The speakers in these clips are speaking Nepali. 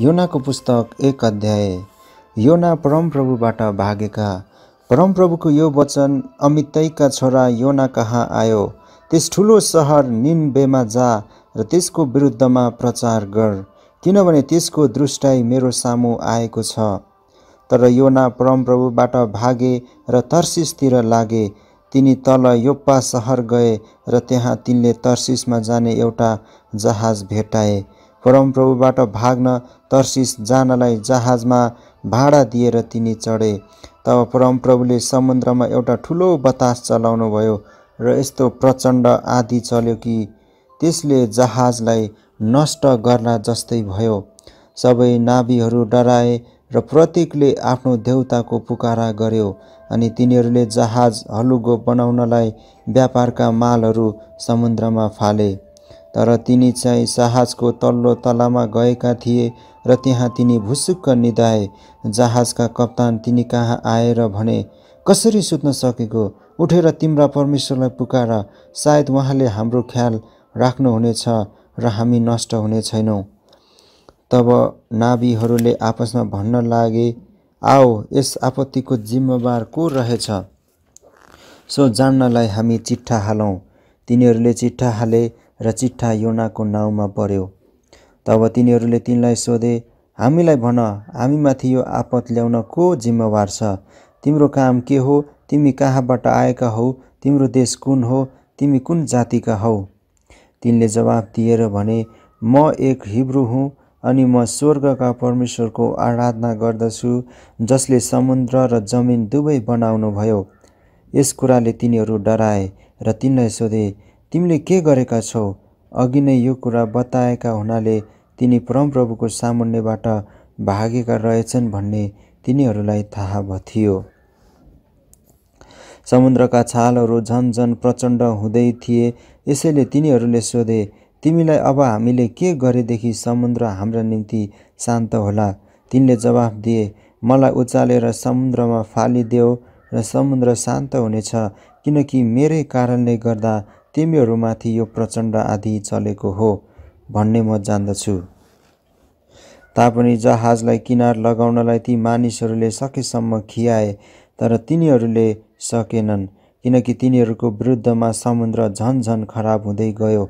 योनाको पुस्तक एक अध्याय योना परमप्रभुबाट भागेका परमप्रभुको यो वचन अमितैका छोरा योना कहाँ आयो त्यस ठुलो सहर निनबेमा जा र त्यसको विरुद्धमा प्रचार गर किनभने त्यसको दृष्टाइ मेरो सामु आएको छ तर योना परमप्रभुबाट भागे र तर्सिसतिर लागे तिनी तल योप्पा सहर गए र त्यहाँ तिनले तर्सिसमा जाने एउटा जहाज भेटाए परमप्रभुबाट भाग्न तर्सिस जानलाई जहाजमा भाडा दिएर तिनी चढे तब परमप्रभुले समुद्रमा एउटा ठुलो बतास चलाउनु भयो र यस्तो प्रचण्ड आदि चल्यो कि त्यसले जहाजलाई नष्ट गर्ला जस्तै भयो सबै नाभिहरू डराए र प्रत्येकले आफ्नो देउताको पुकारा गर्यो अनि तिनीहरूले जहाज हलुगो बनाउनलाई व्यापारका मालहरू समुद्रमा फाले तर तिनी चाहिँ जहाजको तल्लो तलामा गएका थिए र त्यहाँ तिनी भुसुक्क निधाए जहाजका कप्तान तिनी कहाँ आएर भने कसरी सुत्न सकेको उठेर तिम्रा परमेश्वरलाई पुकार सायद उहाँले हाम्रो ख्याल राख्नुहुनेछ र हामी नष्ट हुने छैनौँ तब नाभिहरूले आपसमा भन्न लागे आओ यस आपत्तिको जिम्मेवार को रहेछ सो जान्नलाई हामी चिट्ठा हालौँ तिनीहरूले चिट्ठा हाले र चिट्ठा योनाको नाउँमा पर्यो तब तिनीहरूले तिनलाई सोधे हामीलाई भन हामीमाथि यो आपत ल्याउन को जिम्मेवार छ तिम्रो काम के हो तिमी कहाँबाट आएका हौ तिम्रो देश कुन हो तिमी कुन जातिका हौ तिनले जवाब दिएर भने म एक हिब्रु हुँ अनि म स्वर्गका परमेश्वरको आराधना गर्दछु जसले समुद्र र जमिन दुवै बनाउनु भयो यस कुराले तिनीहरू डराए र तिनलाई सोधे तिमीले के गरेका छौ अघि नै यो कुरा बताएका हुनाले तिनी परमप्रभुको सामुन्नेबाट भागेका रहेछन् भन्ने तिनीहरूलाई थाहा थियो समुद्रका छालहरू झन झन प्रचण्ड हुँदै थिए यसैले तिनीहरूले सोधे तिमीलाई अब हामीले के गरेदेखि समुद्र हाम्रा निम्ति शान्त होला तिनले जवाफ दिए मलाई उचालेर समुद्रमा फालिदेऊ र समुद्र शान्त हुनेछ किनकि मेरै कारणले गर्दा तिमीहरूमाथि यो प्रचण्ड आदि चलेको हो भन्ने म जान्दछु तापनि जहाजलाई किनार लगाउनलाई ती मानिसहरूले सकेसम्म खियाए तर तिनीहरूले सकेनन् किनकि तिनीहरूको विरुद्धमा समुद्र झन झन खराब हुँदै गयो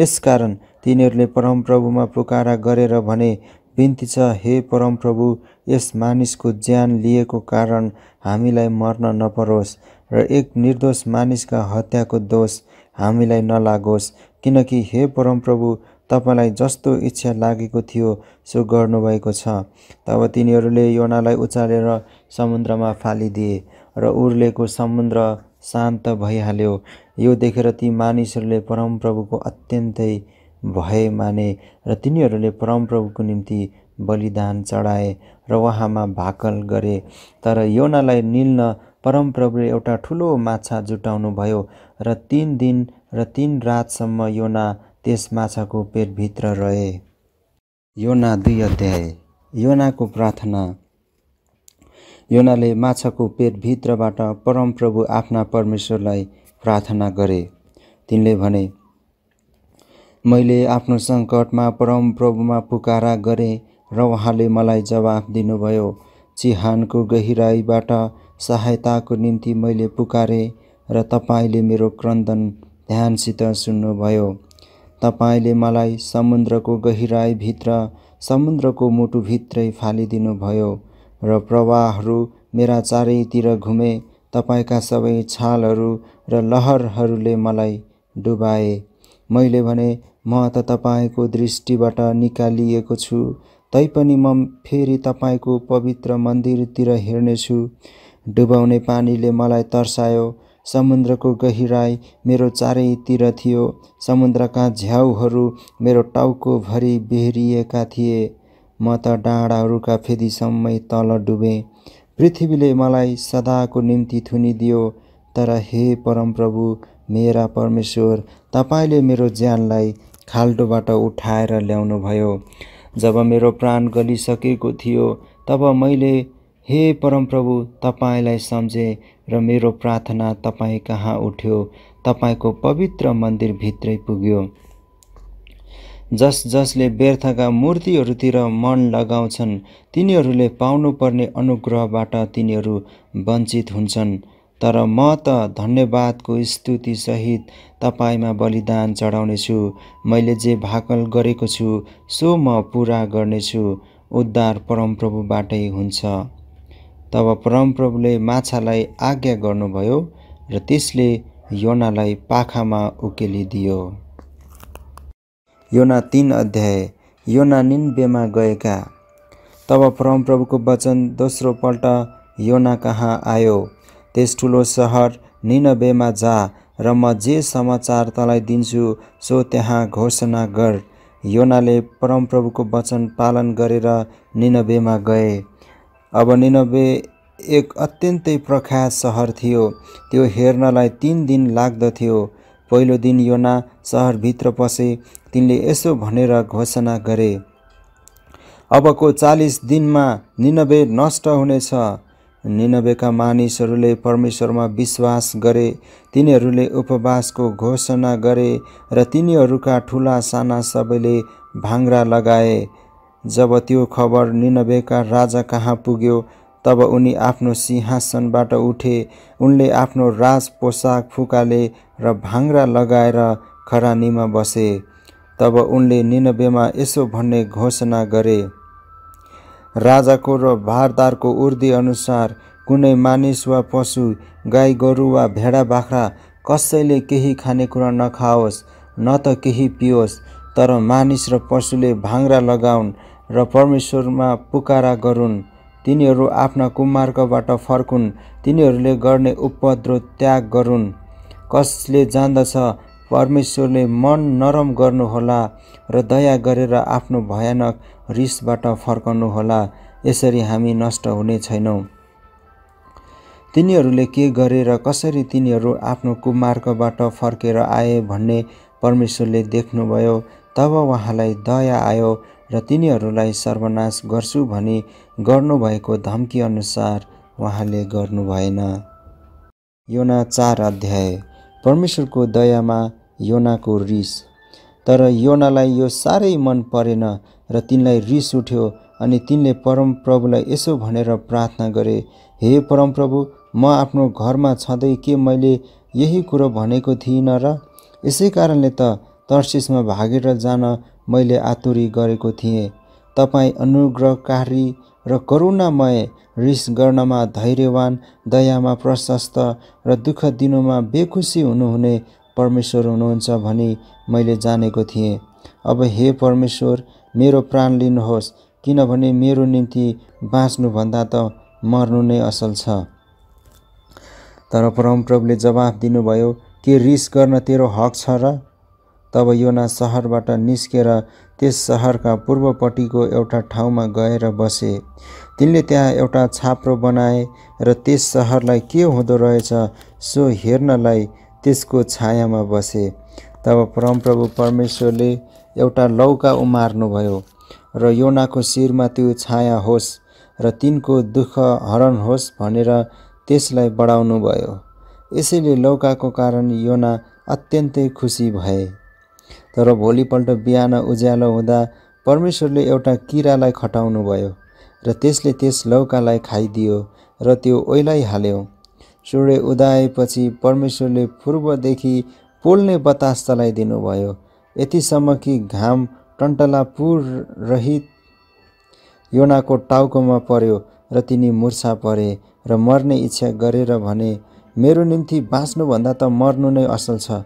यसकारण तिनीहरूले परमप्रभुमा पुकारा गरेर भने बिन्ती छ हे परमप्रभु यस मानिसको ज्यान लिएको कारण हामीलाई मर्न नपरोस् र एक निर्दोष मानिसका हत्याको दोष हामीलाई नलागोस् किनकि हे परमप्रभु तपाईँलाई जस्तो इच्छा लागेको थियो सो गर्नुभएको छ तब तिनीहरूले योनालाई उचालेर समुद्रमा फालिदिए र उर्लेको समुद्र शान्त भइहाल्यो यो देखेर ती मानिसहरूले परमप्रभुको अत्यन्तै भय माने र तिनीहरूले परमप्रभुको निम्ति बलिदान चढाए र उहाँमा भाकल गरे तर योनालाई निल्न परमप्रभुले एउटा ठुलो माछा जुटाउनु भयो र तिन दिन र तिन रातसम्म योना त्यस माछाको पेटभित्र रहे योना दुई अध्याय योनाको प्रार्थना योनाले माछाको पेटभित्रबाट परमप्रभु आफ्ना परमेश्वरलाई प्रार्थना गरे तिनले भने मैले आफ्नो सङ्कटमा परमप्रभुमा पुकारा गरेँ र उहाँले मलाई जवाफ दिनुभयो चिहानको गहिराईबाट सहायताको निम्ति मैले पुकारे र तपाईँले मेरो क्रन्दन ध्यानसित सुन्नुभयो तपाईँले मलाई समुद्रको गहिराइभित्र समुद्रको मुटुभित्रै फालिदिनुभयो र प्रवाहहरू मेरा चारैतिर घुमे तपाईँका सबै छालहरू र लहरहरूले मलाई डुबाए मैले भने म त तपाईँको दृष्टिबाट निकालिएको छु तैपनि म फेरि तपाईँको पवित्र मन्दिरतिर हेर्नेछु डुबाउने पानीले मलाई तर्सायो समुद्रको गहिराई मेरो चारैतिर थियो समुद्रका झ्याउहरू मेरो टाउकोभरि बेह्रिएका थिए म त डाँडाहरूका फेदीसम्मै तल डुबेँ पृथ्वीले मलाई सदाको निम्ति थुनिदियो तर हे परमप्रभु मेरा परमेश्वर तपाईँले मेरो ज्यानलाई खाल्डोबाट उठाएर ल्याउनुभयो जब मेरो प्राण गलिसकेको थियो तब मैले हे परमप्रभु तपाईँलाई सम्झे र मेरो प्रार्थना तपाईँ कहाँ उठ्यो तपाईँको पवित्र मन्दिरभित्रै पुग्यो जस जसले व्यर्थका मूर्तिहरूतिर मन लगाउँछन् तिनीहरूले पाउनुपर्ने अनुग्रहबाट तिनीहरू वञ्चित हुन्छन् तर म त धन्यवादको स्तुतिसहित तपाईँमा बलिदान चढाउनेछु मैले जे भाकल गरेको छु सो म पुरा गर्नेछु उद्धार परमप्रभुबाटै हुन्छ तब परमप्रभुले माछालाई आज्ञा गर्नुभयो र त्यसले योनालाई पाखामा उकेलिदियो योना तिन अध्याय योना निन्बेमा गएका तब परमप्रभुको वचन दोस्रो पल्ट योना कहाँ आयो त्यस ठुलो सहर निनबेमा जा र म जे समाचार तँलाई दिन्छु सो त्यहाँ घोषणा गर योनाले परमप्रभुको वचन पालन गरेर निनबेमा गए अब निनबे एक अत्यन्तै प्रख्यात सहर थियो त्यो हेर्नलाई तिन दिन लाग्दथ्यो पहिलो दिन योना सहरभित्र पसे तिनले यसो भनेर घोषणा गरे अबको चालिस दिनमा निनबे नष्ट हुनेछ निनबेका मानिसहरूले परमेश्वरमा विश्वास गरे तिनीहरूले उपवासको घोषणा गरे र तिनीहरूका ठुला साना सबैले भाङ्रा लगाए जब त्यो खबर निनबेका राजा कहाँ पुग्यो तब उनी आफ्नो सिंहासनबाट उठे उनले आफ्नो राज पोसाक फुकाले र भाङ्रा लगाएर खरानीमा बसे तब उनले निनबेमा यसो भन्ने घोषणा गरे राजाको र भारदारको उर्दी अनुसार कुनै मानिस वा पशु गाई गोरु वा भेडा बाख्रा कसैले केही खानेकुरा नखाओस् न त केही पियोस् तर मानिस र पशुले भाङ्रा लगाउन् र परमेश्वरमा पुकारा गरून् तिनीहरू आफ्ना कुमार्गबाट फर्कुन् तिनीहरूले गर्ने उपद्रो त्याग गरून् कसले जान्दछ परमेश्वरले मन नरम गर्नुहोला र दया गरेर आफ्नो भयानक रिसबाट फर्काउनुहोला यसरी हामी नष्ट हुने छैनौँ तिनीहरूले के गरेर कसरी तिनीहरू आफ्नो कुमार्गबाट फर्केर आए भन्ने परमेश्वरले देख्नुभयो तब उहाँलाई दया आयो र तिनीहरूलाई सर्वनाश गर्छु भनी गर्नुभएको धम्की अनुसार उहाँले गर्नु भएन योना चार अध्याय परमेश्वरको दयामा योनाको रिस तर योनालाई यो साह्रै मन परेन र तिनलाई रिस उठ्यो अनि तिनले परमप्रभुलाई यसो भनेर प्रार्थना गरे हे परमप्रभु म आफ्नो घरमा छँदै के मैले यही कुरो भनेको थिइनँ र यसै कारणले त तर्सिसमा भागेर जान मैले आतुरी गरेको थिएँ तपाईँ अनुग्रहकारी र करुणामय रिस गर्नमा धैर्यवान दयामा प्रशस्त र दुःख दिनुमा बेखुसी हुनुहुने परमेश्वर हुनुहुन्छ भनी मैले जानेको थिएँ अब हे परमेश्वर मेरो प्राण लिनुहोस् किनभने मेरो निम्ति बाँच्नुभन्दा त मर्नु नै असल छ तर परमप्रभुले जवाफ दिनुभयो के रिस गर्न तेरो हक छ र तब योना सहरबाट निस्केर त्यस सहरका पूर्वपट्टिको एउटा ठाउँमा गएर बसे तिनले त्यहाँ एउटा छाप्रो बनाए र त्यस सहरलाई के हुँदो रहेछ सो हेर्नलाई त्यसको छायामा बसे तब परमप्रभु परमेश्वरले एउटा लौका उमार्नुभयो र योनाको शिरमा त्यो छाया होस् र तिनको दुःख हरण होस् भनेर त्यसलाई बढाउनुभयो यसैले लौकाको कारण योना अत्यन्तै खुसी भए तर भोलिपल्ट बिहान उज्यालो हुँदा परमेश्वरले एउटा किरालाई भयो र त्यसले त्यस लौकालाई खाइदियो र त्यो हाल्यो सूर्य उदाएपछि परमेश्वरले पूर्वदेखि पोल्ने बतास चलाइदिनु भयो यतिसम्म कि घाम टन्टलापुर रहित योनाको टाउकोमा पर्यो र तिनी मुर्छा परे र मर्ने इच्छा गरेर भने मेरो निम्ति बाँच्नुभन्दा त मर्नु नै असल छ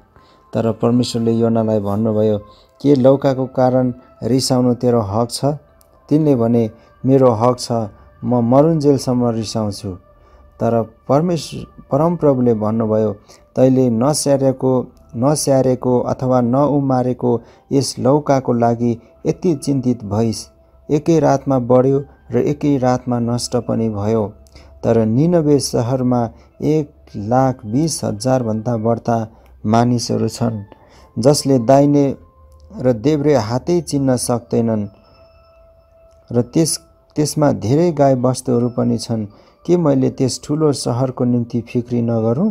तर परमेश्वरले योनालाई भन्नुभयो के लौकाको कारण रिसाउनु तेरो हक छ तिनले भने मेरो हक छ म मरुन्जेलसम्म रिसाउँछु तर परमेश्वर परमप्रभुले भन्नुभयो तैँले नस्याहारेको नस्याहारेको अथवा नउमारेको यस लौकाको लागि यति चिन्तित भइस् एकै रातमा बढ्यो र एकै रातमा नष्ट पनि भयो तर निनबे सहरमा एक लाख बिस हजारभन्दा बढ्ता मानिसहरू छन् जसले दाहिने र देब्रे हातै चिन्न सक्दैनन् र त्यस त्यसमा धेरै गाई वस्तुहरू पनि छन् के मैले त्यस ठुलो सहरको निम्ति फिक्री नगरौँ